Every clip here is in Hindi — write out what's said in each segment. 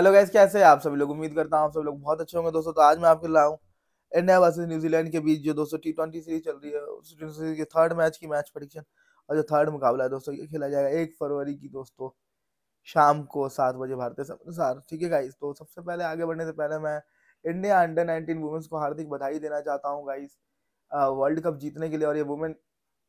हेलो गैस कैसे हैं आप सभी लोग उम्मीद करता हूँ आप सभी लोग बहुत अच्छे होंगे दोस्तों तो आज मैं आपके लाऊं इंडिया वर्सेज न्यूजीलैंड के बीच जो दोस्तों टी ट्वेंटी सीरीज चल रही है उस सीरीज के थर्ड मैच की मैच प्रडिक्शन और जो थर्ड मुकाबला है दोस्तों ये खेला जाएगा एक फरवरी की दोस्तों शाम को सात बजे भारतीय समय अनुसार ठीक है गाइस तो सबसे पहले आगे बढ़ने से पहले मैं इंडिया अंडर नाइनटीन वुमेंस को हार्दिक बधाई देना चाहता हूँ गाइस वर्ल्ड कप जीतने के लिए और ये वुमेन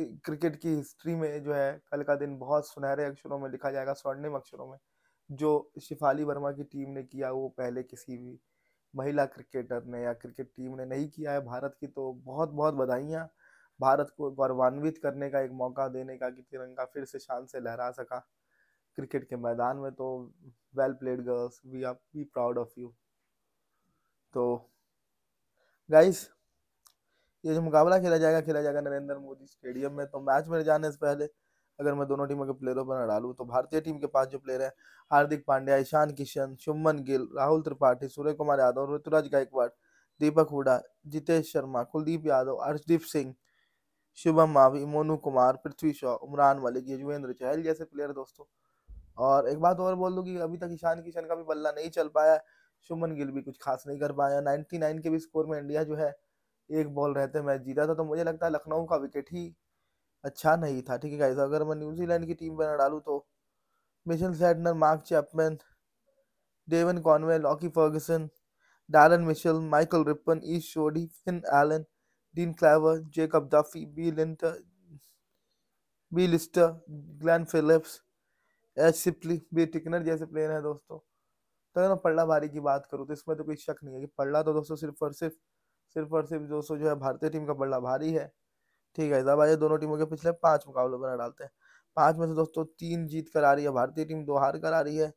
क्रिकेट की हिस्ट्री में जो है कल का दिन बहुत सुनहरे अक्षरों में लिखा जाएगा स्वर्णिम अक्षरों में जो शिफाली वर्मा की टीम ने किया वो पहले किसी भी महिला क्रिकेटर ने या क्रिकेट टीम ने नहीं किया है भारत की तो बहुत बहुत बधाइयाँ भारत को गौरवान्वित करने का एक मौका देने का कि तिरंगा फिर से शान से लहरा सका क्रिकेट के मैदान में तो well played girls we are we proud of you तो गाइस ये जो मुकाबला खेला जाएगा खेला जाएगा नरेंद्र मोदी स्टेडियम में तो मैच में जाने से पहले अगर मैं दोनों टीमों के प्लेयरों पर डालू तो भारतीय टीम के पास जो प्लेयर है हार्दिक पांड्या ईशान किशन शुभमन गिल राहुल त्रिपाठी सूर्य कुमार यादव ऋतुराज गायकवाड़ दीपक हुडा जितेश शर्मा कुलदीप यादव अर्शदीप सिंह शुभम मावी मोनू कुमार पृथ्वी शॉ उमरान मलिक युजवेंद्र चहल जैसे प्लेयर दोस्तों और एक बात और बोल दूँ कि अभी तक ईशान किशन का भी बल्ला नहीं चल पाया शुभमन गिल भी कुछ खास नहीं कर पाया 99 के भी स्कोर में इंडिया जो है एक बॉल रहते मैच जीता था तो मुझे लगता है लखनऊ का विकेट ही अच्छा नहीं था ठीक है गाइस अगर मैं न्यूजीलैंड की टीम पर डालूँ तो Mitchell Santner Mark Chapman Devon Conway Lockie Ferguson Daryl Mitchell Michael Rippon Ish Sodhi Finn Allen Dean Cleaver Jacob Duffy B Lister B Lister Glenn Phillips H Shipley B Tickner जैसे प्लेयर हैं दोस्तों तो अगर मैं पल्ला भारी की बात करूँ तो इसमें तो कोई शक नहीं है कि पल्ला तो दोस्तों सिर्फ और सिर्फ सिर्फ और सिर्फ दोस्तों जो है भारतीय टीम का पल्ला भारी है ठीक है अब आइए दोनों टीमों के पिछले पांच मुकाबलों पर डालते हैं पांच में से दोस्तों तीन जीत कर आ रही है भारतीय टीम दो हार कर आ रही है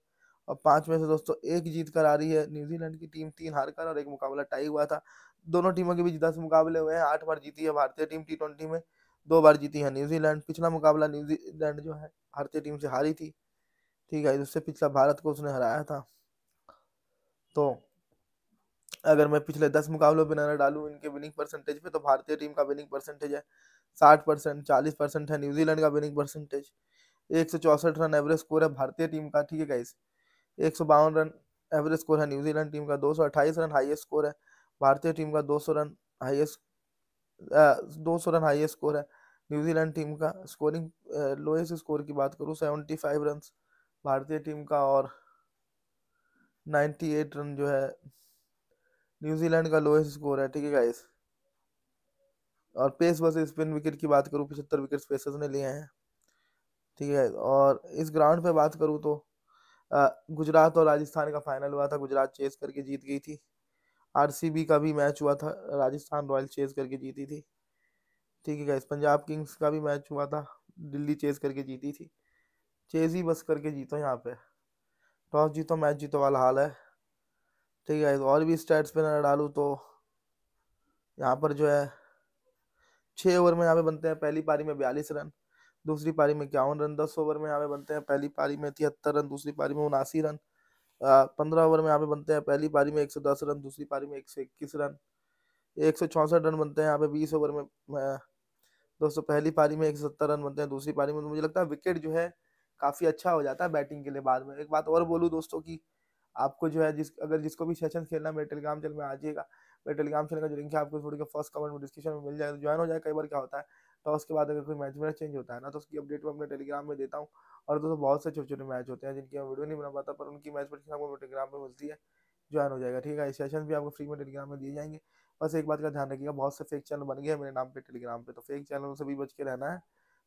और पांच में से दोस्तों एक जीत कर आ रही है न्यूजीलैंड की टीम तीन हार कर और एक मुकाबला टाई हुआ था दोनों टीमों के बीच दस मुकाबले हुए हैं आठ बार जीती है भारतीय टीम टी ट्वेंटी में दो बार जीती है न्यूजीलैंड पिछला मुकाबला न्यूजीलैंड जो है भारतीय टीम से हारी थी ठीक है उससे पिछला भारत को उसने हराया था तो अगर मैं पिछले दस मुकाबलों पर नजर डालूँ इनके विनिंग परसेंटेज पे तो भारतीय टीम का विनिंग परसेंटेज है साठ परसेंट चालीस परसेंट है न्यूजीलैंड का विनिंग परसेंटेज एक सौ चौसठ रन एवरेज स्कोर है भारतीय टीम का ठीक है गाइस एक सौ बावन रन एवरेज स्कोर है न्यूजीलैंड टीम का दो सौ अट्ठाईस रन हाइएस्ट स्कोर है भारतीय टीम का दो सौ रन हाइएस्ट दो सौ रन हाइएस्ट स्कोर है न्यूजीलैंड टीम का स्कोरिंग लोएस्ट स्कोर की बात करूँ सेवेंटी फाइव रन भारतीय टीम का और नाइन्टी एट रन जो है न्यूजीलैंड का लोएस्ट स्कोर है ठीक है गाइस और पेस बस स्पिन विकेट की बात करूँ पचहत्तर विकेट पेसर्स ने लिए हैं ठीक है और इस ग्राउंड पे बात करूँ तो गुजरात और राजस्थान का फाइनल हुआ था गुजरात चेस करके जीत गई थी आरसीबी का भी मैच हुआ था राजस्थान रॉयल चेस करके जीती थी ठीक है गाइस पंजाब किंग्स का भी मैच हुआ था दिल्ली चेस करके जीती थी चेज ही बस करके जीतो यहाँ पे टॉस जीतो मैच जीतो वाला हाल है ठीक है और भी स्टैट्स पे ना डालूँ तो यहाँ पर जो है छः ओवर में यहाँ पे बनते हैं पहली पारी में बयालीस रन दूसरी पारी में इक्यावन रन दस ओवर में यहाँ पे बनते हैं पहली पारी में तिहत्तर रन दूसरी पारी में उनासी रन पंद्रह ओवर में यहाँ पे बनते हैं पहली पारी में एक सौ दस रन दूसरी पारी में एक सौ इक्कीस रन एक सौ चौंसठ रन बनते हैं यहाँ पे बीस ओवर में दोस्तों पहली पारी में एक सौ सत्तर रन बनते हैं दूसरी पारी में तो मुझे लगता है विकेट जो है काफ़ी अच्छा हो जाता है बैटिंग के लिए बाद में एक बात और बोलूँ दोस्तों की आपको जो है जिस अगर जिसको भी सेशन खेलना मेरे टेलीग्राम चैनल में आ जाएगा मेरे टेलीग्राम चैनल का जो लिंक है आपको के फर्स्ट कमेंट में डिस्क्रिप्शन में मिल जाएगा ज्वाइन तो हो जाए कई बार क्या होता है तो उसके बाद अगर कोई मैच मेरा चेंज होता है ना तो उसकी अपडेट मैं अपने टेलीग्राम में देता हूँ और दोस्तों बहुत से छोटे छोटे मैच होते हैं जिनकी मैं वीडियो नहीं बना पाता पर उनकी मैच पर आपको टेलीग्राम में मिलती है ज्वाइन हो जाएगा ठीक है सेशन भी आपको फ्री में टेलीग्राम में दिए जाएंगे बस एक बात का ध्यान रखिएगा बहुत से फेक चैनल बन गए मेरे नाम पे टेलीग्राम पे तो फेक चैनलों से भी बच के रहना है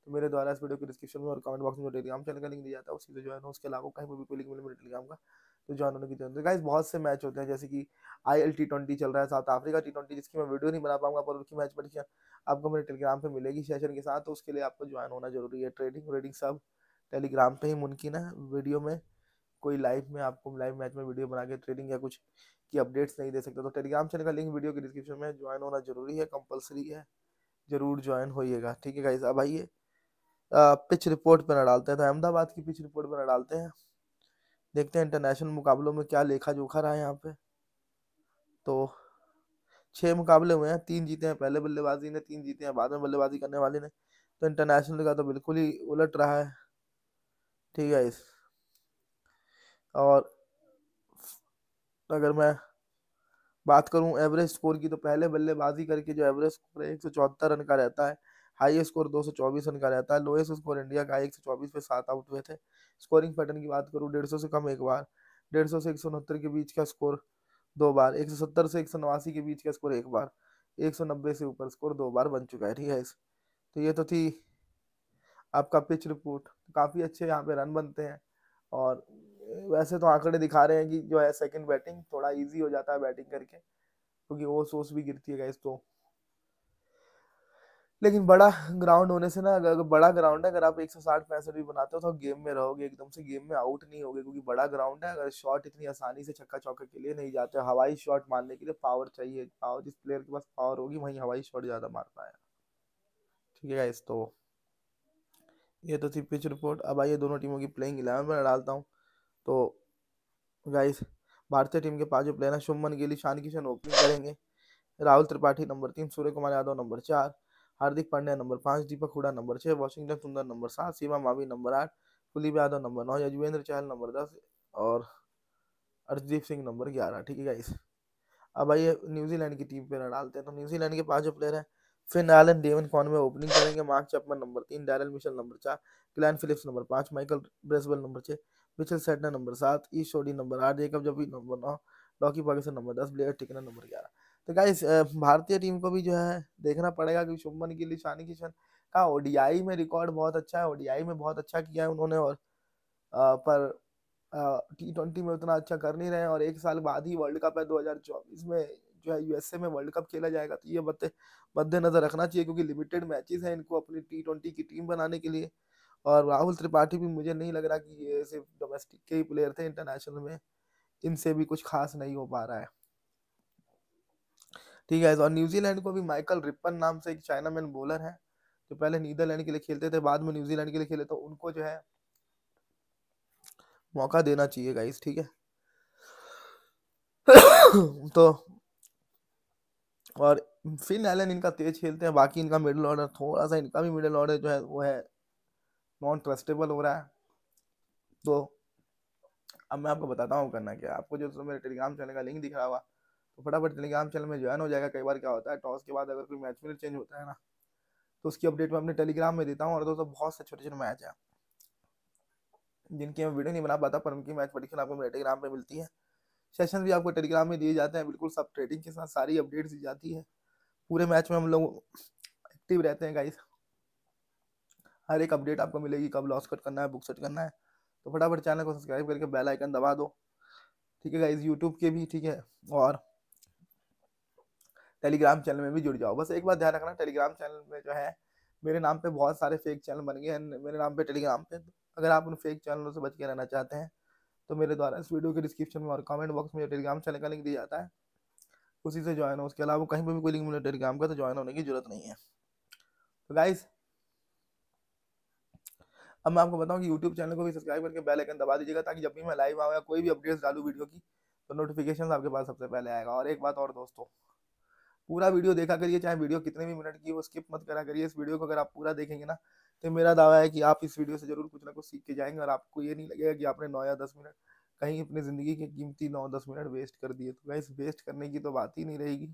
तो मेरे द्वारा इस वीडियो के डिस्क्रिप्शन में और कमेंट बॉक्स में जो टेलीग्राम चैनल का लिंक दिया जाता है उसी से जो है उसके अलावा कहीं पर भी कोई लिंक मिले मेरे टेलीग्राम का तो ज्वाइन होने की जरूरत है गाइज बहुत से मैच होते हैं जैसे कि आई एल टी ट्वेंटी चल रहा है साउथ अफ्रीका टी ट्वेंटी जिसकी मैं वीडियो नहीं बना पाऊंगा पर उसकी मैच परीक्षा आपको मेरे टेलीग्राम पे मिलेगी सेशन के साथ तो उसके लिए आपको ज्वाइन होना जरूरी है ट्रेडिंग वेडिंग सब टेलीग्राम पे ही मुमकिन है वीडियो में कोई लाइव में आपको लाइव मैच में वीडियो बना के ट्रेडिंग या कुछ की अपडेट्स नहीं दे सकते तो टेलीग्राम चैनल का लिंक वीडियो के डिस्क्रिप्शन में ज्वाइन होना जरूरी है कंपलसरी है जरूर ज्वाइन होइएगा ठीक है गाइज अब आइए पिच रिपोर्ट पर ना डालते हैं तो अहमदाबाद की पिच रिपोर्ट पर ना डालते हैं देखते हैं इंटरनेशनल मुकाबलों में क्या लेखा जोखा रहा है यहाँ पे तो छः मुकाबले हुए हैं तीन जीते हैं पहले बल्लेबाजी ने तीन जीते हैं बाद में बल्लेबाजी करने वाले ने तो इंटरनेशनल का तो बिल्कुल ही उलट रहा है ठीक है इस और अगर मैं बात करूं एवरेज स्कोर की तो पहले बल्लेबाजी करके जो एवरेज स्कोर है एक सौ चौहत्तर रन का रहता है हाई स्कोर 224 रन का रहता है लोएस्ट स्कोर इंडिया का एक पे सात आउट हुए थे स्कोरिंग पैटर्न की बात करूँ डेढ़ से कम एक बार डेढ़ से एक के बीच का स्कोर दो बार एक से एक के बीच का स्कोर एक बार एक से ऊपर स्कोर दो बार बन चुका है ठीक है तो ये तो थी आपका पिच रिपोर्ट काफ़ी अच्छे यहाँ पे रन बनते हैं और वैसे तो आंकड़े दिखा रहे हैं कि जो है सेकंड बैटिंग थोड़ा इजी हो जाता है बैटिंग करके क्योंकि तो ओस ओस भी गिरती है गैस तो लेकिन बड़ा ग्राउंड होने से ना अगर बड़ा ग्राउंड है अगर आप एक सौ साठ पैंसठ भी बनाते हो तो आप गेम में रहोगे एकदम से गेम में आउट नहीं होगे क्योंकि बड़ा ग्राउंड है अगर शॉट इतनी आसानी से छक्का चौका के लिए नहीं जाते हवाई शॉट मारने के लिए पावर चाहिए पावर जिस प्लेयर के पास पावर होगी वहीं हवाई शॉट ज़्यादा मार पाया ठीक है इस तो ये तो थी पिच रिपोर्ट अब आइए दोनों टीमों की प्लेइंग इलेवन में डालता हूँ तो गाइस भारतीय टीम के पाँच जो प्लेयर हैं शुभमन गिल ईशान किशन ओपनिंग करेंगे राहुल त्रिपाठी नंबर तीन सूर्य कुमार यादव नंबर चार हार्दिक पांड्या नंबर पांच दीपक हुडा नंबर छह वॉशिंगटन सुंदर नंबर सात सीमा मावी नंबर आठ कुलदीप यादव नंबर नौ यजुवेंद्र चहल नंबर दस और अर्जदीप सिंह नंबर ग्यारह ठीक है गाइस अब आइए न्यूजीलैंड की टीम पर डालते हैं तो न्यूजीलैंड के पांच प्लेयर हैं फिन एलन डेवन कॉन में ओपनिंग करेंगे मार्क चपमन नंबर तीन डैरल मिशेल नंबर चार क्लैन फिलिप्स नंबर पांच माइकल ब्रेसवेल नंबर छह मिशेल सेटना नंबर सात ई शोडी नंबर आठ जेकब जबी नंबर नौ लॉकी पाकिस्तान नंबर दस ब्लेयर टिकना नंबर ग्यारह तो गाइस भारतीय टीम को भी जो है देखना पड़ेगा कि शुभमन गिल ईशानी किशन का ओडीआई में रिकॉर्ड बहुत अच्छा है ओडीआई में बहुत अच्छा किया है उन्होंने और आ, पर टी ट्वेंटी में उतना अच्छा कर नहीं रहे हैं और एक साल बाद ही वर्ल्ड कप है दो में जो है यूएसए में वर्ल्ड कप खेला जाएगा तो ये बते मद्देनजर रखना चाहिए क्योंकि लिमिटेड मैचेस हैं इनको अपनी टी ट्वेंटी की टीम बनाने के लिए और राहुल त्रिपाठी भी मुझे नहीं लग रहा कि ये सिर्फ डोमेस्टिक के ही प्लेयर थे इंटरनेशनल में इनसे भी कुछ खास नहीं हो पा रहा है ठीक है और न्यूजीलैंड को भी माइकल रिपन नाम से एक चाइना मैन बॉलर है जो पहले नीदरलैंड के लिए खेलते थे बाद में न्यूजीलैंड के लिए खेले तो उनको जो है मौका देना चाहिए गाइस ठीक है तो और फिन एलन इनका तेज खेलते हैं बाकी इनका मिडिल ऑर्डर थोड़ा सा इनका भी मिडिल ऑर्डर जो है वो है नॉन ट्रस्टेबल हो रहा है तो अब मैं आपको बताता हूँ करना क्या आपको जो तो मेरे टेलीग्राम चैनल का लिंक दिख रहा होगा तो फटाफट टेलीग्राम चैनल में ज्वाइन हो जाएगा कई बार क्या होता है टॉस के बाद अगर कोई मैच में चेंज होता है ना तो उसकी अपडेट मैं अपने टेलीग्राम में देता हूँ और दोस्तों बहुत से छोटे छोटे मैच हैं जिनकी मैं वीडियो नहीं बना पाता पर उनकी मैच परीक्षण आपको मेरे टेलीग्राम पर मिलती है सेशन भी आपको टेलीग्राम में दिए जाते हैं बिल्कुल सब ट्रेडिंग के साथ सारी अपडेट्स दी जाती है पूरे मैच में हम लोग एक्टिव रहते हैं गाइस हर एक अपडेट आपको मिलेगी कब लॉस कट करना है बुक सेट करना है तो फटाफट चैनल को सब्सक्राइब करके बेल आइकन दबा दो ठीक है गाइस यूट्यूब के भी ठीक है और टेलीग्राम चैनल में भी जुड़ जाओ बस एक बात ध्यान रखना टेलीग्राम चैनल में जो है मेरे नाम पे बहुत सारे फेक चैनल बन गए हैं मेरे नाम पे टेलीग्राम पे अगर आप उन फेक चैनलों से बच के रहना चाहते हैं तो मेरे द्वारा इस वीडियो के डिस्क्रिप्शन में और कमेंट बॉक्स में टेलीग्राम चैनल का लिंक दिया जाता है उसी से ज्वाइन हो उसके अलावा कहीं पर भी कोई लिंक मिले टेलीग्राम का तो ज्वाइन होने की जरूरत नहीं है तो गाइज़ अब मैं आपको बताऊं कि यूट्यूब चैनल को भी सब्सक्राइब करके बेल आइकन दबा दीजिएगा ताकि जब भी मैं लाइव आऊँ या कोई भी अपडेट्स डालू वीडियो की तो नोटिफिकेशन आपके पास सबसे पहले आएगा और एक बात और दोस्तों पूरा वीडियो देखा करिए चाहे वीडियो कितने भी मिनट की हो स्किप मत करा करिए इस वीडियो को अगर आप पूरा देखेंगे ना तो मेरा दावा है कि आप इस वीडियो से जरूर कुछ ना कुछ सीख के जाएंगे और आपको ये नहीं लगेगा कि आपने नौ या दस मिनट कहीं अपनी ज़िंदगी के कीमती नौ दस मिनट वेस्ट कर दिए तो गाइस वेस्ट करने की तो बात ही नहीं रहेगी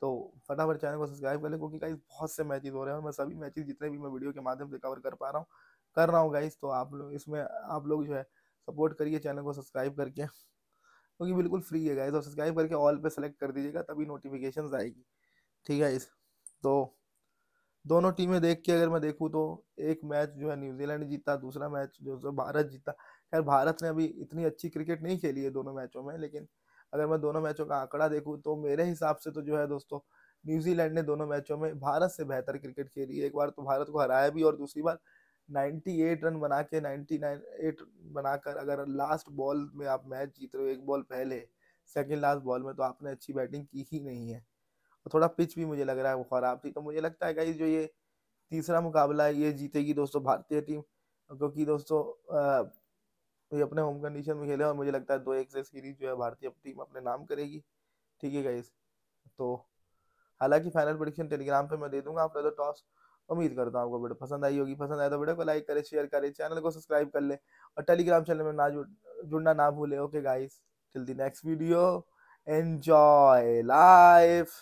तो फटाफट चैनल को सब्सक्राइब कर लें क्योंकि गाइस बहुत से मैचेज हो रहे हैं और मैं सभी मैचेज जितने भी मैं वीडियो के माध्यम से कवर कर पा रहा हूँ कर रहा हूँ गाइस तो आप लोग इसमें आप लोग जो है सपोर्ट करिए चैनल को सब्सक्राइब करके क्योंकि बिल्कुल फ्री है गाइज और सब्सक्राइब करके ऑल पे सेलेक्ट कर दीजिएगा तभी नोटिफिकेशन आएगी ठीक है इस तो दोनों टीमें देख के अगर मैं देखूँ तो एक मैच जो है न्यूजीलैंड जीता दूसरा मैच जो है भारत जीता खैर भारत ने अभी इतनी अच्छी क्रिकेट नहीं खेली है दोनों मैचों में लेकिन अगर मैं दोनों मैचों का आंकड़ा देखूँ तो मेरे हिसाब से तो जो है दोस्तों न्यूजीलैंड ने दोनों मैचों में भारत से बेहतर क्रिकेट खेली है एक बार तो भारत को हराया भी और दूसरी बार 98 रन बना के 98 बनाकर अगर लास्ट बॉल में आप मैच जीत रहे हो एक बॉल पहले सेकेंड लास्ट बॉल में तो आपने अच्छी बैटिंग की ही नहीं है और थोड़ा पिच भी मुझे लग रहा है वो ख़राब थी तो मुझे लगता है गाइज जो ये तीसरा मुकाबला है ये जीतेगी दोस्तों भारतीय टीम क्योंकि दोस्तों आ, ये अपने होम कंडीशन में खेले और मुझे लगता है दो एक से सीरीज जो है भारतीय टीम अपने नाम करेगी ठीक है गाइज तो हालांकि फाइनल प्रोडिक्शन टेलीग्राम पे मैं दे दूंगा आप पहले टॉस उम्मीद करता हूँ आपको वीडियो पसंद आई होगी पसंद आए तो वीडियो को लाइक करे शेयर करें चैनल को सब्सक्राइब कर ले और टेलीग्राम चैनल में ना जुड़ जुड़ना ना भूले okay guys till the next video enjoy life